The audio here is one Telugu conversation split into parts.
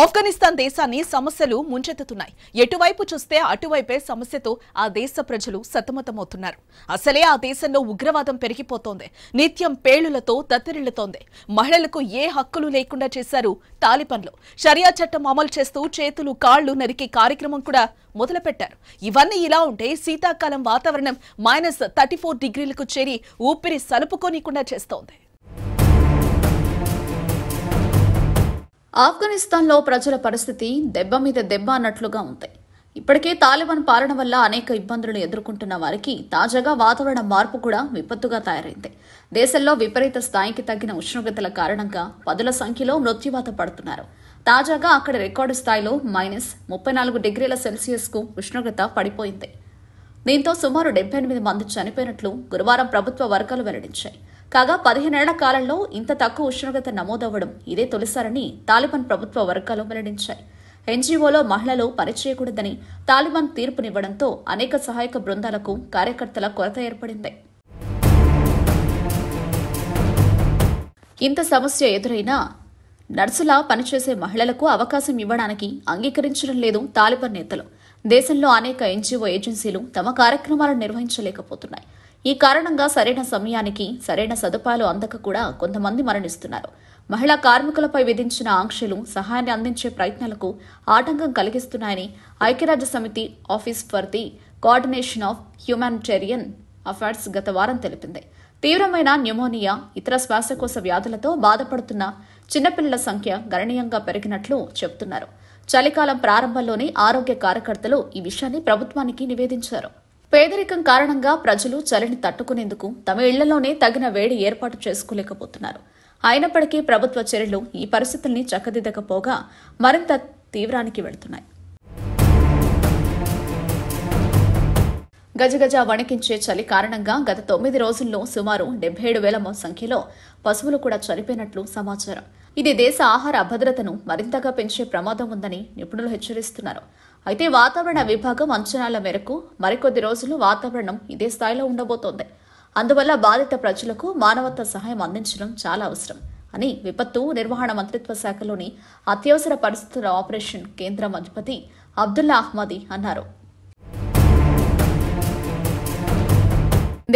ఆఫ్ఘనిస్తాన్ దేశాన్ని సమస్యలు ముంచెత్తుతున్నాయి ఎటువైపు చూస్తే అటువైపే సమస్యతో ఆ దేశ ప్రజలు సతమతమవుతున్నారు అసలే ఆ దేశంలో ఉగ్రవాదం పెరిగిపోతోంది నిత్యం పేలులతో తత్తరిల్లుతోంది మహిళలకు ఏ హక్కులు లేకుండా చేశారు తాలిబన్లు షరియా చట్టం అమలు చేస్తూ చేతులు కాళ్లు నరికి కార్యక్రమం కూడా మొదలుపెట్టారు ఇవన్నీ ఇలా ఉంటే శీతాకాలం వాతావరణం మైనస్ థర్టీ ఫోర్ డిగ్రీలకు చేరి ఊపిరి సలుపుకోనికుండా చేస్తోంది ఆఫ్ఘనిస్తాన్లో ప్రజల పరిస్థితి దెబ్బ మీద దెబ్బ అన్నట్లుగా ఉంది ఇప్పటికే తాలిబాన్ పాలన వల్ల అనేక ఇబ్బందులను ఎదుర్కొంటున్న వారికి తాజాగా వాతావరణ మార్పు కూడా విపత్తుగా తయారైంది దేశంలో విపరీత స్థాయికి తగ్గిన ఉష్ణోగ్రతల కారణంగా పదుల సంఖ్యలో మృత్యువాత పడుతున్నారు తాజాగా అక్కడ రికార్డు స్థాయిలో మైనస్ ముప్పై నాలుగు డిగ్రీల సెల్సియస్కు ఉష్ణోగ్రత పడిపోయింది దీంతో సుమారు డెబ్బై ఎనిమిది మంది చనిపోయినట్లు గురువారం ప్రభుత్వ వర్గాలు వెల్లడించాయి కాగా పదిహేనేళ్ల కాలంలో ఇంత తక్కువ ఉష్ణోగ్రత నమోదవ్వడం ఇదే తొలిసారని తాలిబాన్ ప్రభుత్వ వర్గాలు వెల్లడించాయి ఎన్జీఓలో మహిళలు పనిచేయకూడదని తాలిబాన్ తీర్పునివ్వడంతో అనేక సహాయక బృందాలకు కార్యకర్తల కొరత ఏర్పడింది ఇంత సమస్య ఎదురైనా నర్సులా పనిచేసే మహిళలకు అవకాశం ఇవ్వడానికి అంగీకరించడం లేదు తాలిబాన్ నేతలు దేశంలో అనేక ఎన్జీఓ ఏజెన్సీలు తమ కార్యక్రమాలను నిర్వహించలేకపోతున్నాయి ఈ కారణంగా సరైన సమయానికి సరైన సదుపాయాలు అందక కూడా కొంతమంది మరణిస్తున్నారు మహిళా కార్మికులపై విధించిన ఆంక్షలు సహాయాన్ని అందించే ప్రయత్నాలకు ఆటంకం కలిగిస్తున్నాయని ఐక్యరాజ్య సమితి office for the coordination of humanitarian affairs గత వారం తెలిపింది తీవ్రమైన న్యూమోనియా ఇతర శ్వాసకోశ వ్యాధులతో బాధపడుతున్న చిన్నపిల్లల సంఖ్య గణనీయంగా పెరిగినట్లు చెబుతున్నారు చలికాలం ప్రారంభంలోనే ఆరోగ్య కార్యకర్తలు ఈ విషయాన్ని ప్రభుత్వానికి నివేదించారు పేదరికం కారణంగా ప్రజలు చలిని తట్టుకునేందుకు తమ ఇళ్లలోనే తగిన వేడి ఏర్పాటు చేసుకోలేకపోతున్నారు అయినప్పటికీ ప్రభుత్వ చర్యలు ఈ పరిస్థితుల్ని చక్కదిద్దకపోగా మరింత తీవ్రానికి వెళుతున్నాయి గజగజ వణికించే చలి కారణంగా గత తొమ్మిది రోజుల్లో సుమారు డెబ్బై ఏడు వేల సంఖ్యలో పశువులు కూడా చనిపోయినట్లు సమాచారం ఇది దేశ ఆహార అభద్రతను మరింతగా పెంచే ప్రమాదం ఉందని నిపుణులు హెచ్చరిస్తున్నారు అయితే వాతావరణ విభాగం అంచనాల మేరకు మరికొద్ది రోజులు వాతావరణం ఇదే స్థాయిలో ఉండబోతోంది అందువల్ల బాధిత ప్రజలకు మానవత్వ సహాయం అందించడం చాలా అవసరం అని విపత్తు నిర్వహణ మంత్రిత్వ శాఖలోని అత్యవసర పరిస్థితుల ఆపరేషన్ కేంద్రం అధిపతి అబ్దుల్లా అహ్మది అన్నారు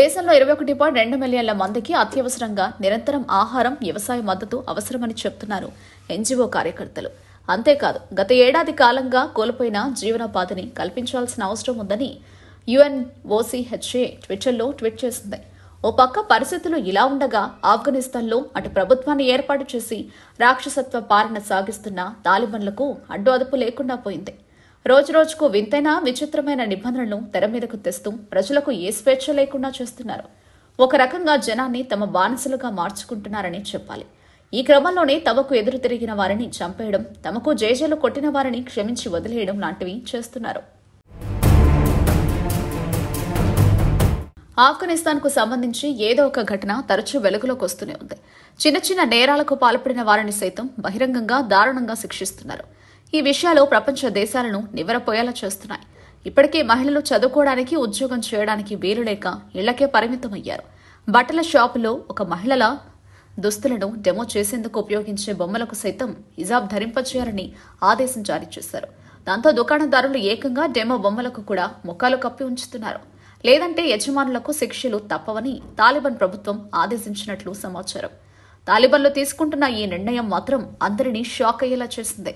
దేశంలో ఇరవై ఒకటి పాయింట్ రెండు మిలియన్ల మందికి అత్యవసరంగా నిరంతరం ఆహారం వ్యవసాయ మద్దతు అవసరమని చెబుతున్నారు ఎన్జీఓ కార్యకర్తలు అంతేకాదు గత ఏడాది కాలంగా కోల్పోయిన జీవనోపాధిని కల్పించాల్సిన అవసరం ఉందని యుఎన్ ఓసీహెచ్ఏ ట్విట్టర్లో ట్వీట్ చేసింది ఓ పక్క పరిస్థితులు ఇలా ఉండగా ఆఫ్ఘనిస్తాన్లో అటు ప్రభుత్వాన్ని ఏర్పాటు చేసి రాక్షసత్వ పాలన సాగిస్తున్న తాలిబన్లకు అడ్డు అదుపు లేకుండా పోయింది రోజురోజుకు వింతైన విచిత్రమైన నిబంధనలను తెర మీదకు తెస్తూ ప్రజలకు ఏ స్వేచ్ఛ లేకుండా చేస్తున్నారు ఒక రకంగా జనాన్ని తమ బానిసలుగా మార్చుకుంటున్నారని చెప్పాలి ఈ క్రమంలోనే తమకు ఎదురు తిరిగిన వారిని చంపేయడం తమకు జేజేలు కొట్టిన వారిని క్షమించి వదిలేయడం లాంటివి చేస్తున్నారు ఆఫ్ఘనిస్తాన్కు సంబంధించి ఏదో ఒక ఘటన తరచూ వెలుగులోకి వస్తూనే ఉంది చిన్న చిన్న నేరాలకు పాల్పడిన వారిని సైతం బహిరంగంగా దారుణంగా శిక్షిస్తున్నారు ఈ విషయాలు ప్రపంచ దేశాలను నివరపోయేలా చేస్తున్నాయి ఇప్పటికే మహిళలు చదువుకోవడానికి ఉద్యోగం చేయడానికి వీలు లేక ఇళ్లకే పరిమితమయ్యారు బట్టల షాపులో ఒక మహిళల దుస్తులను డెమో చేసేందుకు ఉపయోగించే బొమ్మలకు సైతం హిజాబ్ ధరింపచేయాలని ఆదేశం జారీ చేశారు దాంతో దుకాణదారులు ఏకంగా డెమో బొమ్మలకు కూడా ముఖాలు కప్పి ఉంచుతున్నారు లేదంటే యజమానులకు శిక్షలు తప్పవని తాలిబాన్ ప్రభుత్వం ఆదేశించినట్లు సమాచారం తాలిబాన్లు తీసుకుంటున్న ఈ నిర్ణయం మాత్రం అందరినీ షాక్ అయ్యేలా చేసింది